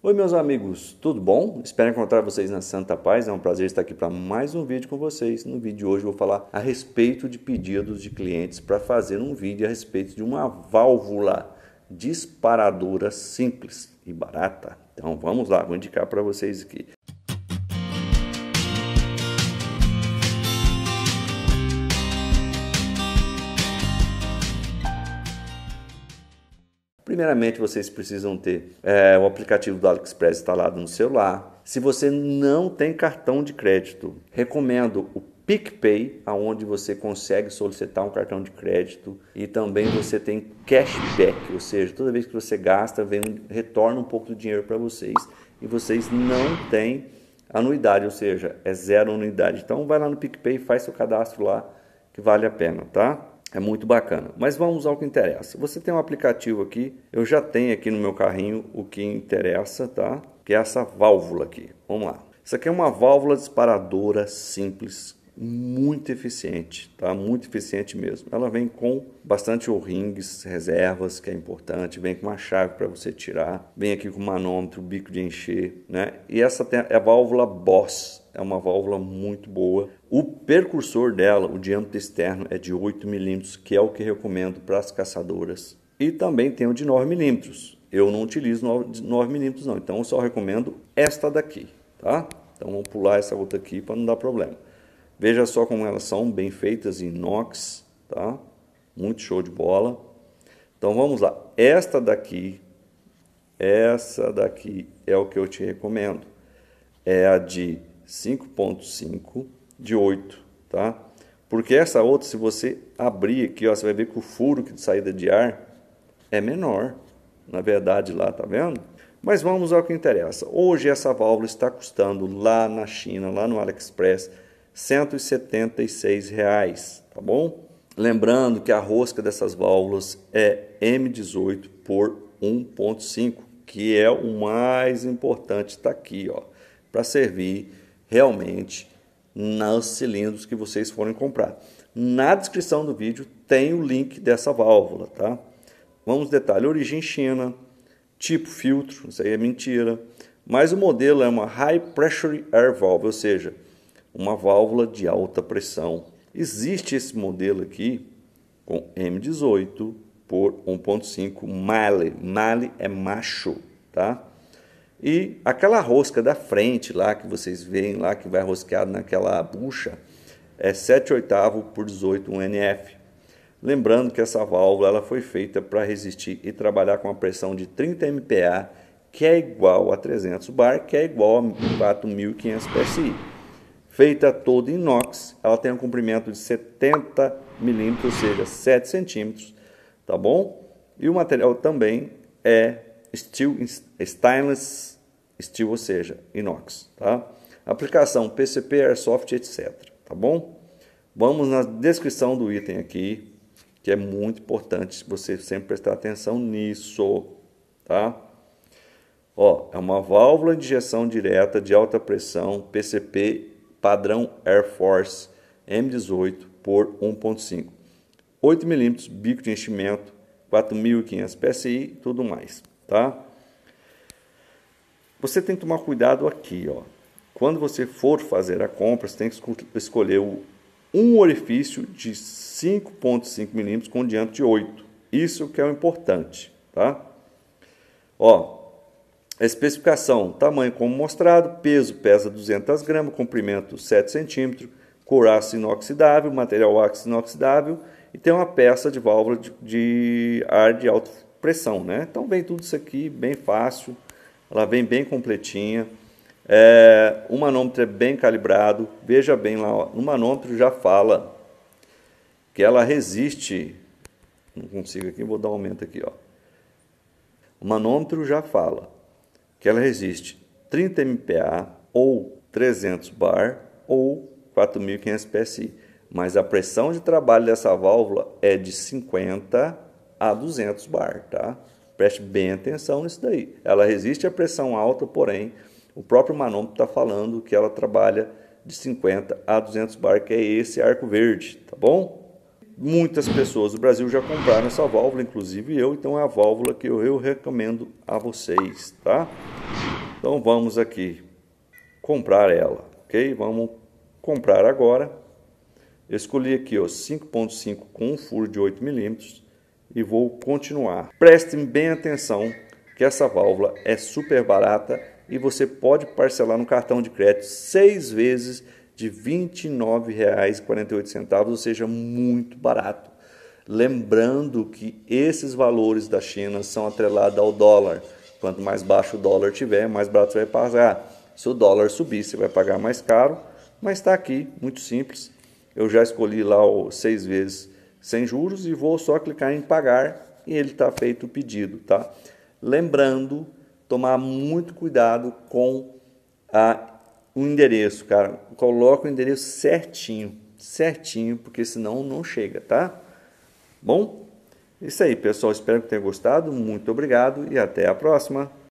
Oi, meus amigos, tudo bom? Espero encontrar vocês na Santa Paz. É um prazer estar aqui para mais um vídeo com vocês. No vídeo de hoje, eu vou falar a respeito de pedidos de clientes para fazer um vídeo a respeito de uma válvula disparadora simples e barata. Então vamos lá, vou indicar para vocês aqui. Primeiramente, vocês precisam ter é, o aplicativo do AliExpress instalado no celular. Se você não tem cartão de crédito, recomendo o PicPay, aonde você consegue solicitar um cartão de crédito e também você tem cashback, ou seja, toda vez que você gasta, vem um, retorna um pouco do dinheiro para vocês e vocês não têm anuidade, ou seja, é zero anuidade. Então vai lá no PicPay, faz seu cadastro lá, que vale a pena, tá? É muito bacana. Mas vamos ao que interessa. Você tem um aplicativo aqui, eu já tenho aqui no meu carrinho o que interessa, tá? Que é essa válvula aqui. Vamos lá. Isso aqui é uma válvula disparadora simples, muito eficiente, tá? Muito eficiente mesmo. Ela vem com bastante o-rings, reservas, que é importante, vem com uma chave para você tirar, vem aqui com manômetro, bico de encher, né? E essa é a válvula Boss, é uma válvula muito boa. O percursor dela, o diâmetro externo, é de 8 milímetros, que é o que recomendo para as caçadoras. E também tem o de 9 milímetros. Eu não utilizo 9 milímetros não, então eu só recomendo esta daqui, tá? Então vamos pular essa outra aqui para não dar problema. Veja só como elas são bem feitas em inox, tá? Muito show de bola. Então vamos lá. Esta daqui, essa daqui é o que eu te recomendo. É a de 5.5 de 8, tá? Porque essa outra, se você abrir aqui, ó, você vai ver que o furo de saída de ar é menor. Na verdade, lá, tá vendo? Mas vamos ao que interessa. Hoje essa válvula está custando lá na China, lá no AliExpress, 176 reais, tá bom? Lembrando que a rosca dessas válvulas é M18 por 1.5, que é o mais importante, está aqui, ó, para servir realmente nos cilindros que vocês forem comprar. Na descrição do vídeo tem o link dessa válvula, tá? Vamos detalhe, origem China, tipo filtro, isso aí é mentira. Mas o modelo é uma High Pressure Air Valve, ou seja, uma válvula de alta pressão. Existe esse modelo aqui com M18 por 1.5 male. Male é macho, tá? E aquela rosca da frente lá que vocês veem lá que vai rosqueado naquela bucha é 7 oitavo por 18 nf Lembrando que essa válvula ela foi feita para resistir e trabalhar com a pressão de 30 MPa, que é igual a 300 bar, que é igual a 4.500 psi. Feita toda em inox, ela tem um comprimento de 70 milímetros, ou seja, 7 centímetros, tá bom? E o material também é steel stainless steel, ou seja, inox, tá? Aplicação PCP, airsoft, etc, tá bom? Vamos na descrição do item aqui, que é muito importante você sempre prestar atenção nisso, tá? Ó, é uma válvula de injeção direta de alta pressão PCP padrão Air Force M18 por 1.5. 8 milímetros, bico de enchimento, 4.500 PSI, tudo mais tá? Você tem que tomar cuidado aqui, ó. Quando você for fazer a compra, você tem que escolher um orifício de 5.5 milímetros com diâmetro de 8. Isso que é o importante, tá? Ó, especificação, tamanho como mostrado, peso pesa 200 gramas, comprimento 7 centímetros, cor aço inoxidável, material aço inoxidável e tem uma peça de válvula de, de ar de alto pressão, né? Então vem tudo isso aqui bem fácil, ela vem bem completinha. É, o manômetro é bem calibrado, veja bem lá, ó, o manômetro já fala que ela resiste, não consigo aqui, vou dar um aumento aqui, ó. O manômetro já fala que ela resiste 30 MPa ou 300 bar ou 4.500 PSI, mas a pressão de trabalho dessa válvula é de 50 a 200 bar, tá? Preste bem atenção nisso daí. Ela resiste à pressão alta, porém, o próprio manômetro está falando que ela trabalha de 50 a 200 bar, que é esse arco verde, tá bom? Muitas pessoas do Brasil já compraram essa válvula, inclusive eu, então é a válvula que eu, eu recomendo a vocês, tá? Então vamos aqui comprar ela, ok? Vamos comprar agora. Eu escolhi aqui, ó, 5.5 com um furo de 8 milímetros e vou continuar. Prestem bem atenção que essa válvula é super barata e você pode parcelar no cartão de crédito seis vezes de R$ 29,48, ou seja, muito barato. Lembrando que esses valores da China são atrelados ao dólar. Quanto mais baixo o dólar tiver, mais barato você vai pagar. Se o dólar subir, você vai pagar mais caro, mas está aqui, muito simples. Eu já escolhi lá o seis vezes sem juros e vou só clicar em pagar e ele está feito o pedido, tá? Lembrando, tomar muito cuidado com a, o endereço, cara. Coloca o endereço certinho, certinho, porque senão não chega, tá? Bom, é isso aí, pessoal. Espero que tenha gostado. Muito obrigado e até a próxima.